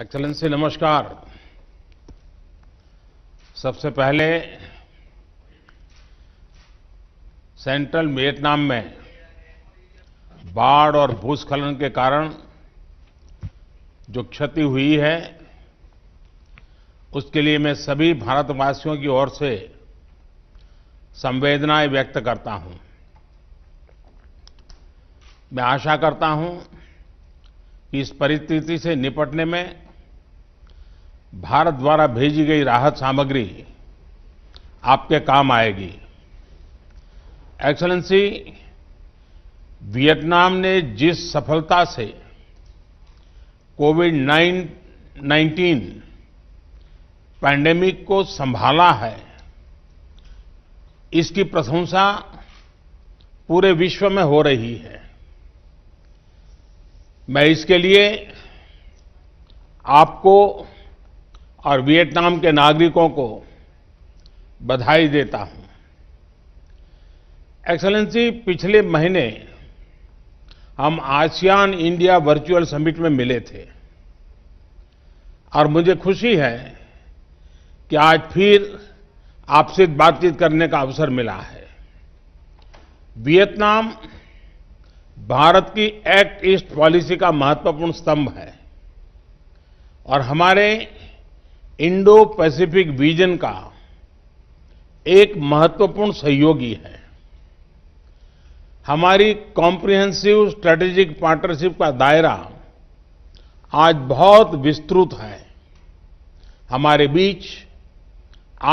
excellency नमस्कार सबसे पहले सेंट्रल वियतनाम में बाढ़ और भूस्खलन के कारण जो क्षति हुई है उसके लिए मैं सभी भारतवासियों की ओर से संवेदनाएं व्यक्त करता हूं मैं आशा करता हूं कि इस परिस्थिति से निपटने में भारत द्वारा भेजी गई राहत सामग्री आपके काम आएगी एक्सलेंसी वियतनाम ने जिस सफलता से कोविड नाइन्टीन पैंडेमिक को संभाला है इसकी प्रशंसा पूरे विश्व में हो रही है मैं इसके लिए आपको और वियतनाम के नागरिकों को बधाई देता हूं एक्सलेंसी पिछले महीने हम आसियान इंडिया वर्चुअल समिट में मिले थे और मुझे खुशी है कि आज फिर आपसे बातचीत करने का अवसर मिला है वियतनाम भारत की एक्ट ईस्ट पॉलिसी का महत्वपूर्ण स्तंभ है और हमारे इंडो पैसिफिक विजन का एक महत्वपूर्ण सहयोगी है हमारी कॉम्प्रिहेंसिव स्ट्रैटेजिक पार्टनरशिप का दायरा आज बहुत विस्तृत है हमारे बीच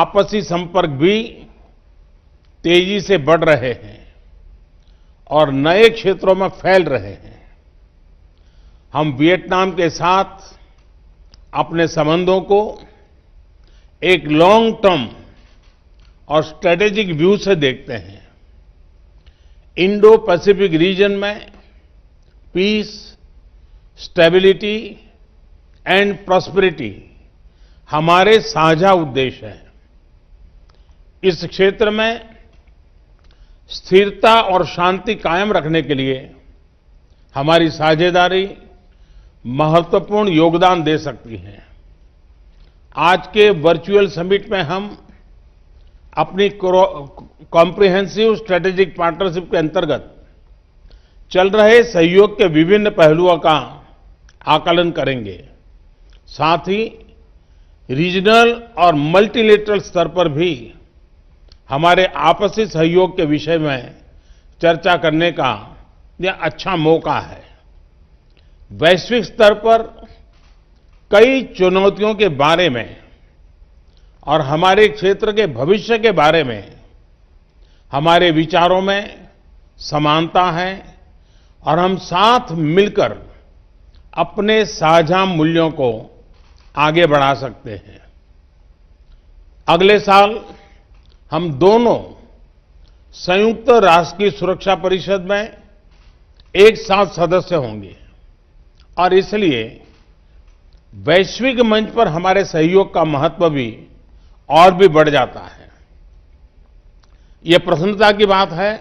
आपसी संपर्क भी तेजी से बढ़ रहे हैं और नए क्षेत्रों में फैल रहे हैं हम वियतनाम के साथ अपने संबंधों को एक लॉन्ग टर्म और स्ट्रेटेजिक व्यू से देखते हैं इंडो पैसिफिक रीजन में पीस स्टेबिलिटी एंड प्रॉस्पेरिटी हमारे साझा उद्देश्य हैं इस क्षेत्र में स्थिरता और शांति कायम रखने के लिए हमारी साझेदारी महत्वपूर्ण योगदान दे सकती है आज के वर्चुअल समिट में हम अपनी कॉम्प्रिहेंसिव स्ट्रेटेजिक पार्टनरशिप के अंतर्गत चल रहे सहयोग के विभिन्न पहलुओं का आकलन करेंगे साथ ही रीजनल और मल्टीलेटरल स्तर पर भी हमारे आपसी सहयोग के विषय में चर्चा करने का यह अच्छा मौका है वैश्विक स्तर पर कई चुनौतियों के बारे में और हमारे क्षेत्र के भविष्य के बारे में हमारे विचारों में समानता है और हम साथ मिलकर अपने साझा मूल्यों को आगे बढ़ा सकते हैं अगले साल हम दोनों संयुक्त राष्ट्र की सुरक्षा परिषद में एक साथ सदस्य होंगे और इसलिए वैश्विक मंच पर हमारे सहयोग का महत्व भी और भी बढ़ जाता है यह प्रसन्नता की बात है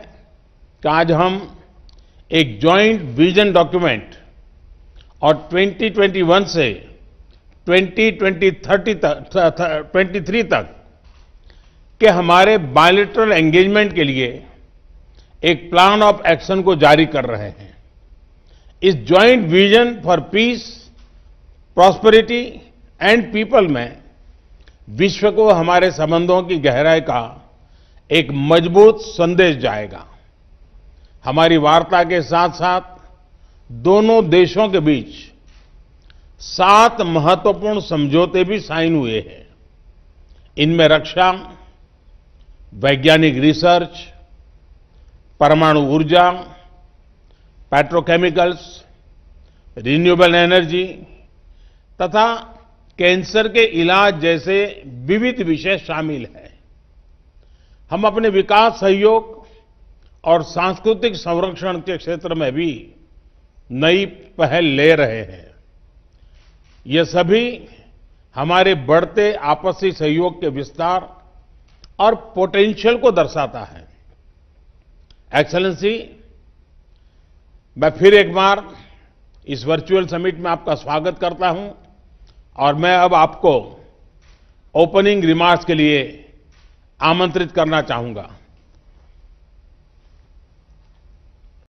कि आज हम एक जॉइंट विजन डॉक्यूमेंट और 2021 से थर्टी तक 23 तक के हमारे बायोलिट्रल एंगेजमेंट के लिए एक प्लान ऑफ एक्शन को जारी कर रहे हैं इस joint vision for peace prosperity and people में विश्व को हमारे संबंधों की गहराई का एक मजबूत संदेश जाएगा हमारी वार्ता के साथ साथ दोनों देशों के बीच सात महत्वपूर्ण समझौते भी साइन हुए हैं इनमें रक्षा वैज्ञानिक रिसर्च परमाणु ऊर्जा पेट्रोकेमिकल्स रिन्यूएबल एनर्जी तथा कैंसर के इलाज जैसे विविध विषय शामिल हैं हम अपने विकास सहयोग और सांस्कृतिक संरक्षण के क्षेत्र में भी नई पहल ले रहे हैं ये सभी हमारे बढ़ते आपसी सहयोग के विस्तार और पोटेंशियल को दर्शाता है एक्सलेंसी मैं फिर एक बार इस वर्चुअल समिट में आपका स्वागत करता हूं और मैं अब आपको ओपनिंग रिमार्क्स के लिए आमंत्रित करना चाहूंगा